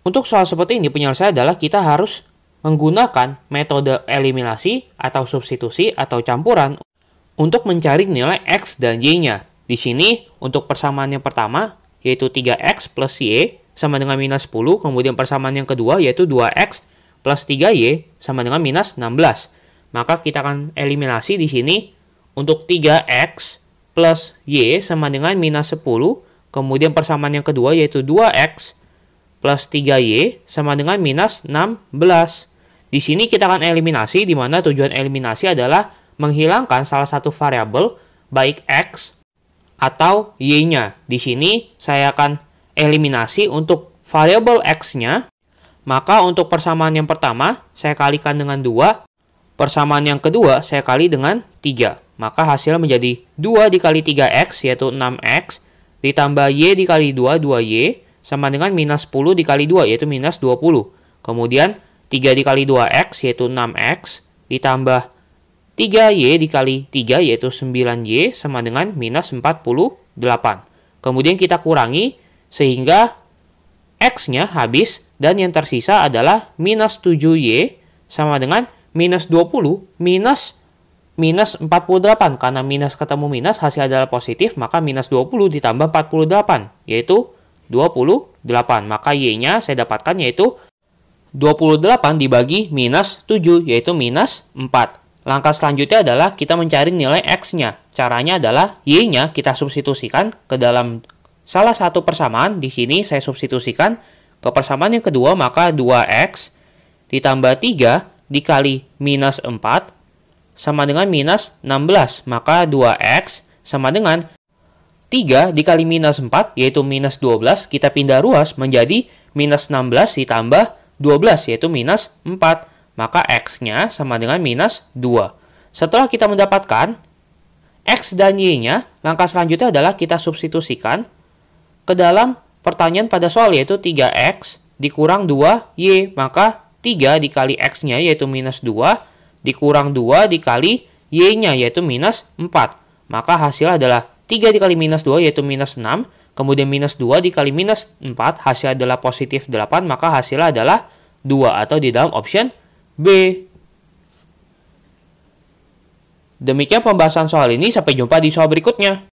Untuk soal seperti ini penyelesaian adalah kita harus menggunakan metode eliminasi atau substitusi atau campuran untuk mencari nilai X dan Y-nya. Di sini untuk persamaan yang pertama yaitu 3X plus Y sama dengan minus 10, kemudian persamaan yang kedua yaitu 2X plus 3Y sama dengan minus 16. Maka kita akan eliminasi di sini untuk 3X plus Y sama dengan minus 10, kemudian persamaan yang kedua yaitu 2X plus 3Y sama dengan minus 16. Di sini kita akan eliminasi, di mana tujuan eliminasi adalah menghilangkan salah satu variabel, baik X atau Y-nya. Di sini saya akan eliminasi untuk variabel X-nya, maka untuk persamaan yang pertama, saya kalikan dengan 2. Persamaan yang kedua, saya kali dengan 3. Maka hasil menjadi 2 dikali 3x, yaitu 6x, ditambah y dikali 2, 2y, sama dengan minus 10 dikali 2 yaitu minus 20. Kemudian 3 dikali 2x yaitu 6x ditambah 3y dikali 3 yaitu 9y sama dengan minus 48. Kemudian kita kurangi sehingga x-nya habis dan yang tersisa adalah minus 7y sama dengan minus 20 minus minus 48 karena minus ketemu minus hasil adalah positif maka minus 20 ditambah 48 yaitu 28. Maka Y-nya saya dapatkan yaitu 28 dibagi minus 7 yaitu minus 4. Langkah selanjutnya adalah kita mencari nilai X-nya. Caranya adalah Y-nya kita substitusikan ke dalam salah satu persamaan. Di sini saya substitusikan ke persamaan yang kedua maka 2X ditambah 3 dikali minus 4 sama dengan minus 16. Maka 2X sama dengan 3 dikali minus 4 yaitu minus 12 kita pindah ruas menjadi minus 16 ditambah 12 yaitu minus 4 maka x-nya sama dengan minus 2. Setelah kita mendapatkan x dan y-nya langkah selanjutnya adalah kita substitusikan ke dalam pertanyaan pada soal yaitu 3x dikurang 2y maka 3 dikali x-nya yaitu minus 2 dikurang 2 dikali y-nya yaitu minus 4 maka hasil adalah 3 dikali minus 2 yaitu minus 6, kemudian minus 2 dikali minus 4, hasil adalah positif 8, maka hasilnya adalah 2 atau di dalam option B. Demikian pembahasan soal ini, sampai jumpa di soal berikutnya.